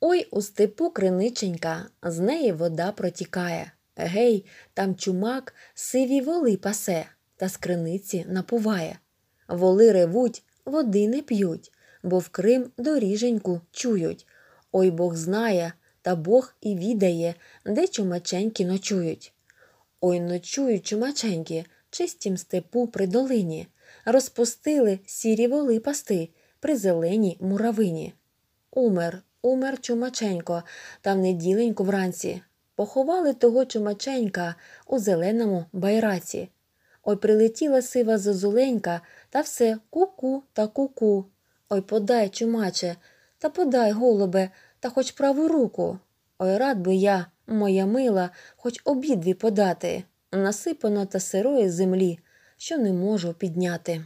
Ой у степу криниченька, з неї вода протікає. Гей, там чумак сиві воли пасе та з криниці напуває. Воли ревуть, води не п'ють, бо в Крим доріженьку чують. Ой Бог знає, та Бог і відає, де чумаченьки ночують. Ой ночують чумаченьки, чистім степу при долині, розпустили сірі воли пасти при зеленій муравині. Умер Умер чумаченько та в неділеньку вранці. Поховали того чумаченька у зеленому байраці. Ой прилетіла сива зозуленька та все ку-ку та ку-ку. Ой подай, чумаче, та подай, голубе, та хоч праву руку. Ой, рад би я, моя мила, хоч обідві подати. Насипано та сирої землі, що не можу підняти.